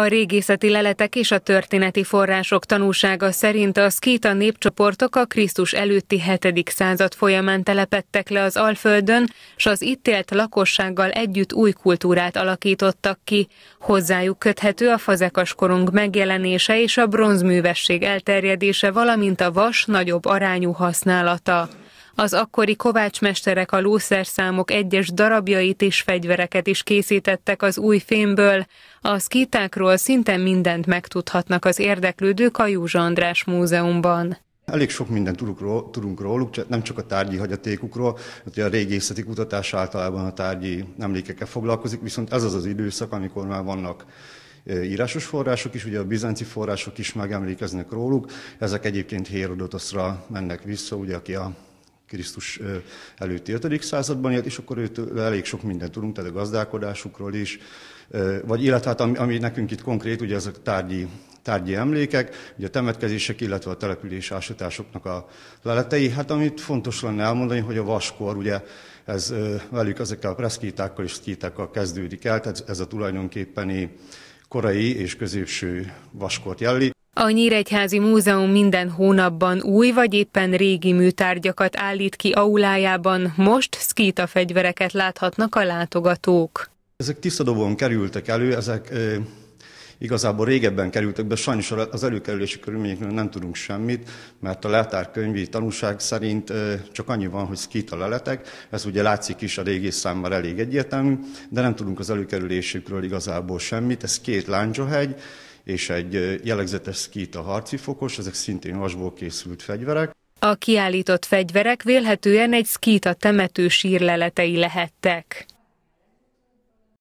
A régészeti leletek és a történeti források tanúsága szerint a szkíta népcsoportok a Krisztus előtti 7. század folyamán telepettek le az Alföldön, s az itt élt lakossággal együtt új kultúrát alakítottak ki. Hozzájuk köthető a fazekas korong megjelenése és a bronzművesség elterjedése, valamint a vas nagyobb arányú használata. Az akkori kovácsmesterek a lószerszámok egyes darabjait és fegyvereket is készítettek az új fémből. A szkítákról szinte mindent megtudhatnak az érdeklődők a Józsa András Múzeumban. Elég sok mindent tudunk, tudunk róluk, nem csak a tárgyi hagyatékukról, mert a régészeti kutatás általában a tárgyi emlékekkel foglalkozik, viszont ez az az időszak, amikor már vannak írásos források is, ugye a bizánci források is megemlékeznek róluk, ezek egyébként Hérodotoszra mennek vissza, ugye aki a Krisztus előtti 5. században élt, és akkor őt elég sok mindent tudunk, tehát a gazdálkodásukról is, vagy illetve hát ami, ami nekünk itt konkrét, ugye ezek tárgyi, tárgyi emlékek, ugye a temetkezések, illetve a település ásatásoknak a leletei. Hát amit fontos lenne elmondani, hogy a vaskor ugye ez velük ezekkel a preszkítákkal és szkítákkal kezdődik el, tehát ez a tulajdonképpeni korai és középső vaskort jelli. A Nyíregyházi Múzeum minden hónapban új vagy éppen régi műtárgyakat állít ki aulájában, most szkíta fegyvereket láthatnak a látogatók. Ezek tisztadobon kerültek elő, ezek e, igazából régebben kerültek be, sajnos az előkerülési körülményekről nem tudunk semmit, mert a leltárkönyvi tanúság szerint e, csak annyi van, hogy szkíta leletek, ez ugye látszik is a régi számmal elég egyértelmű, de nem tudunk az előkerülésükről igazából semmit, ez két lándzsahegy, és egy jellegzetes szkíta fokos, ezek szintén hasból készült fegyverek. A kiállított fegyverek vélhetően egy szkíta temető sírleletei lehettek.